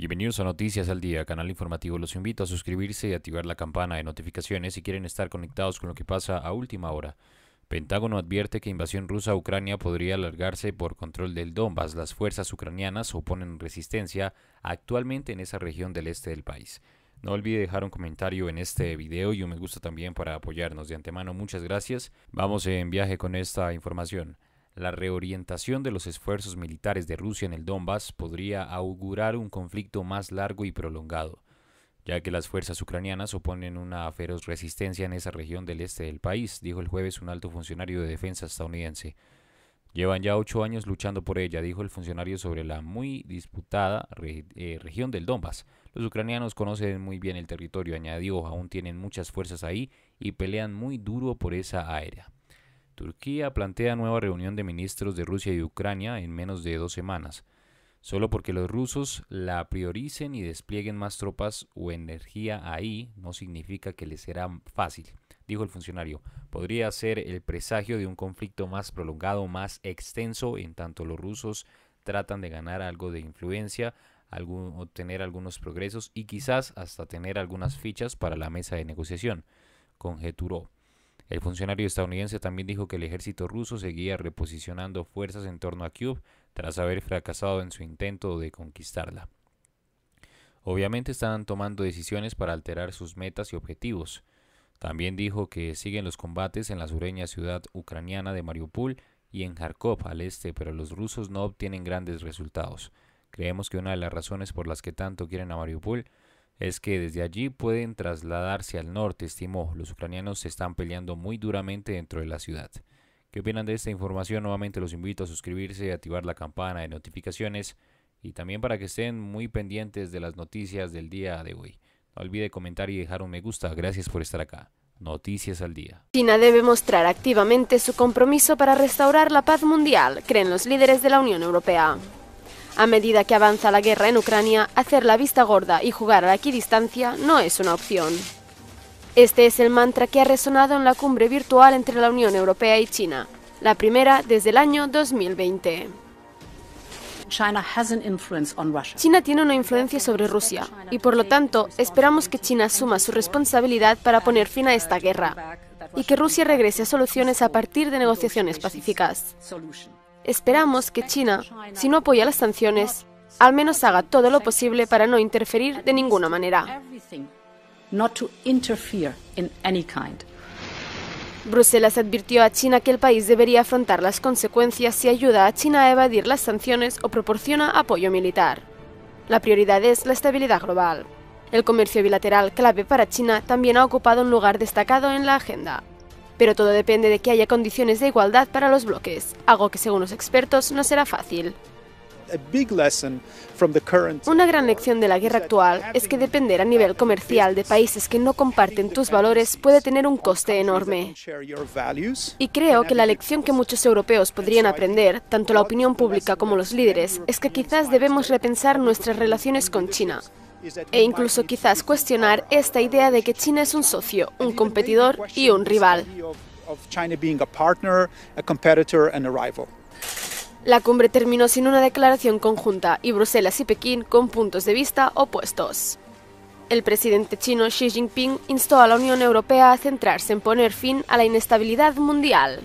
Bienvenidos a Noticias al Día, canal informativo. Los invito a suscribirse y activar la campana de notificaciones si quieren estar conectados con lo que pasa a última hora. Pentágono advierte que invasión rusa a Ucrania podría alargarse por control del Donbass. Las fuerzas ucranianas oponen resistencia actualmente en esa región del este del país. No olvide dejar un comentario en este video y un me gusta también para apoyarnos. De antemano, muchas gracias. Vamos en viaje con esta información. La reorientación de los esfuerzos militares de Rusia en el Donbass podría augurar un conflicto más largo y prolongado, ya que las fuerzas ucranianas oponen una feroz resistencia en esa región del este del país, dijo el jueves un alto funcionario de defensa estadounidense. Llevan ya ocho años luchando por ella, dijo el funcionario sobre la muy disputada eh, región del Donbass. Los ucranianos conocen muy bien el territorio, añadió, aún tienen muchas fuerzas ahí y pelean muy duro por esa área. Turquía plantea nueva reunión de ministros de Rusia y Ucrania en menos de dos semanas, solo porque los rusos la prioricen y desplieguen más tropas o energía ahí no significa que les será fácil, dijo el funcionario. Podría ser el presagio de un conflicto más prolongado, más extenso, en tanto los rusos tratan de ganar algo de influencia, obtener algunos progresos y quizás hasta tener algunas fichas para la mesa de negociación, conjeturó. El funcionario estadounidense también dijo que el ejército ruso seguía reposicionando fuerzas en torno a Kiev tras haber fracasado en su intento de conquistarla. Obviamente estaban tomando decisiones para alterar sus metas y objetivos. También dijo que siguen los combates en la sureña ciudad ucraniana de Mariupol y en Kharkov al este, pero los rusos no obtienen grandes resultados. Creemos que una de las razones por las que tanto quieren a Mariupol es que desde allí pueden trasladarse al norte, estimó. Los ucranianos se están peleando muy duramente dentro de la ciudad. ¿Qué opinan de esta información? Nuevamente los invito a suscribirse y activar la campana de notificaciones y también para que estén muy pendientes de las noticias del día de hoy. No olvide comentar y dejar un me gusta. Gracias por estar acá. Noticias al día. China debe mostrar activamente su compromiso para restaurar la paz mundial, creen los líderes de la Unión Europea. A medida que avanza la guerra en Ucrania, hacer la vista gorda y jugar a la equidistancia no es una opción. Este es el mantra que ha resonado en la cumbre virtual entre la Unión Europea y China, la primera desde el año 2020. China tiene una influencia sobre Rusia y por lo tanto esperamos que China asuma su responsabilidad para poner fin a esta guerra y que Rusia regrese a soluciones a partir de negociaciones pacíficas. Esperamos que China, si no apoya las sanciones, al menos haga todo lo posible para no interferir de ninguna manera. Bruselas advirtió a China que el país debería afrontar las consecuencias si ayuda a China a evadir las sanciones o proporciona apoyo militar. La prioridad es la estabilidad global. El comercio bilateral clave para China también ha ocupado un lugar destacado en la agenda pero todo depende de que haya condiciones de igualdad para los bloques, algo que según los expertos no será fácil. Una gran lección de la guerra actual es que depender a nivel comercial de países que no comparten tus valores puede tener un coste enorme. Y creo que la lección que muchos europeos podrían aprender, tanto la opinión pública como los líderes, es que quizás debemos repensar nuestras relaciones con China. E, e incluso quizás cuestionar esta idea de que China es un socio, un competidor y un rival. La cumbre terminó sin una declaración conjunta y Bruselas y Pekín con puntos de vista opuestos. El presidente chino Xi Jinping instó a la Unión Europea a centrarse en poner fin a la inestabilidad mundial.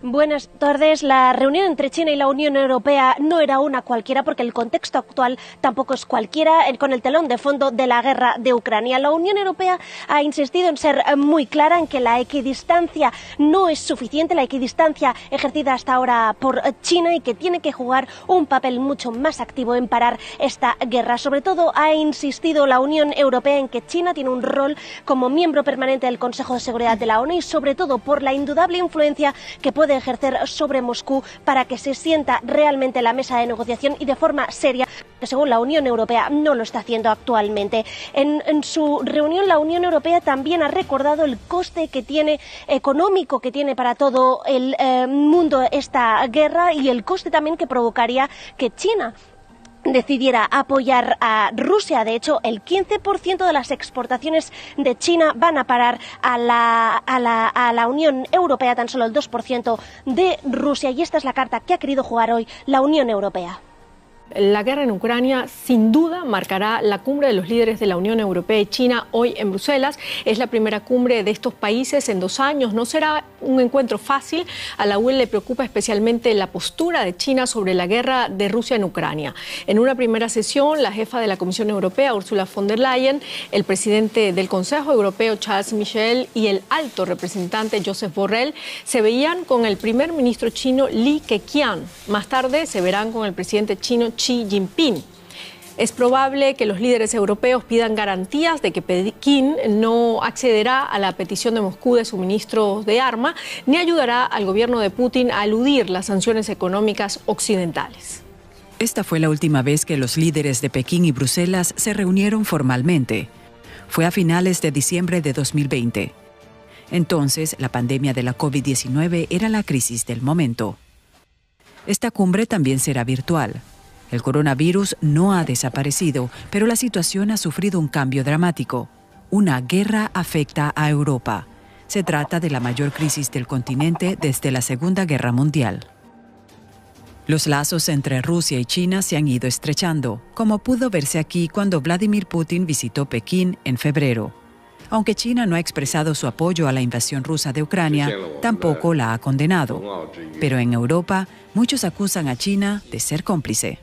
Buenas tardes. La reunión entre China y la Unión Europea no era una cualquiera porque el contexto actual tampoco es cualquiera con el telón de fondo de la guerra de Ucrania. La Unión Europea ha insistido en ser muy clara en que la equidistancia no es suficiente, la equidistancia ejercida hasta ahora por China y que tiene que jugar un papel mucho más activo en parar esta guerra. Sobre todo ha insistido la Unión Europea en que China tiene un rol como miembro permanente del Consejo de Seguridad de la ONU y sobre todo por la indudable influencia que puede de ejercer sobre Moscú para que se sienta realmente la mesa de negociación y de forma seria, que según la Unión Europea no lo está haciendo actualmente. En, su reunión la Unión Europea también ha recordado el coste que tiene económico que tiene para todo el eh, mundo esta guerra y el coste también que provocaría que China decidiera apoyar a Rusia. De hecho, el 15% de las exportaciones de China van a parar a la, Unión Europea, tan solo el 2% de Rusia. Y esta es la carta que ha querido jugar hoy la Unión Europea. La guerra en Ucrania sin duda marcará la cumbre de los líderes de la Unión Europea y China hoy en Bruselas. Es la primera cumbre de estos países en dos años. No será un encuentro fácil. A la UE le preocupa especialmente la postura de China sobre la guerra de Rusia en Ucrania. En una primera sesión, la jefa de la Comisión Europea, Ursula von der Leyen, el presidente del Consejo Europeo, Charles Michel, y el alto representante, Joseph Borrell, se veían con el primer ministro chino, Li Keqiang. Más tarde se verán con el presidente chino, Xi Jinping. Es probable que los líderes europeos pidan garantías de que Pekín no accederá a la petición de Moscú de suministro de arma ni ayudará al gobierno de Putin a eludir las sanciones económicas occidentales. Esta fue la última vez que los líderes de Pekín y Bruselas se reunieron formalmente. Fue a finales de diciembre de 2020. Entonces, la pandemia de la COVID-19 era la crisis del momento. Esta cumbre también será virtual. El coronavirus no ha desaparecido, pero la situación ha sufrido un cambio dramático. Una guerra afecta a Europa. Se trata de la mayor crisis del continente desde la Segunda Guerra Mundial. Los lazos entre Rusia y China se han ido estrechando, como pudo verse aquí cuando Vladimir Putin visitó Pekín en febrero. Aunque China no ha expresado su apoyo a la invasión rusa de Ucrania, tampoco la ha condenado. Pero en Europa, muchos acusan a China de ser cómplice.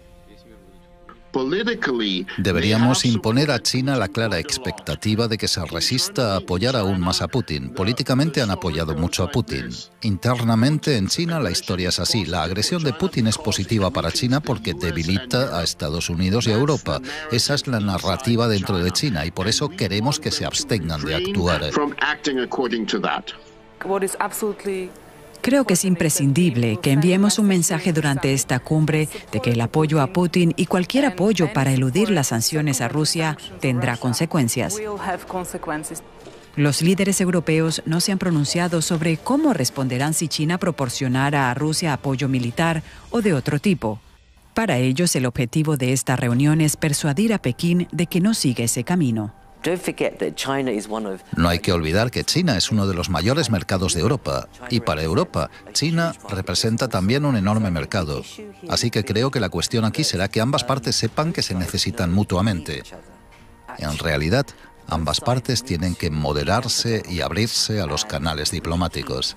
Deberíamos imponer a China la clara expectativa de que se resista a apoyar aún más a Putin. Políticamente han apoyado mucho a Putin. Internamente en China la historia es así. La agresión de Putin es positiva para China porque debilita a Estados Unidos y a Europa. Esa es la narrativa dentro de China y por eso queremos que se abstengan de actuar. Creo que es imprescindible que enviemos un mensaje durante esta cumbre de que el apoyo a Putin y cualquier apoyo para eludir las sanciones a Rusia tendrá consecuencias. Los líderes europeos no se han pronunciado sobre cómo responderán si China proporcionara a Rusia apoyo militar o de otro tipo. Para ellos, el objetivo de esta reunión es persuadir a Pekín de que no siga ese camino. No hay que olvidar que China es uno de los mayores mercados de Europa y para Europa China representa también un enorme mercado. Así que creo que la cuestión aquí será que ambas partes sepan que se necesitan mutuamente. En realidad, ambas partes tienen que moderarse y abrirse a los canales diplomáticos.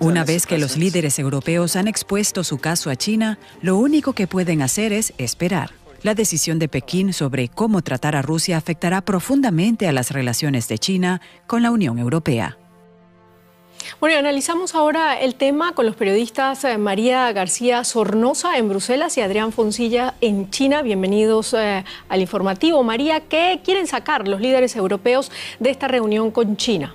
Una vez que los líderes europeos han expuesto su caso a China, lo único que pueden hacer es esperar. La decisión de Pekín sobre cómo tratar a Rusia afectará profundamente a las relaciones de China con la Unión Europea. Bueno, analizamos ahora el tema con los periodistas eh, María García Sornosa en Bruselas y Adrián Foncilla en China. Bienvenidos eh, al informativo. María, ¿qué quieren sacar los líderes europeos de esta reunión con China?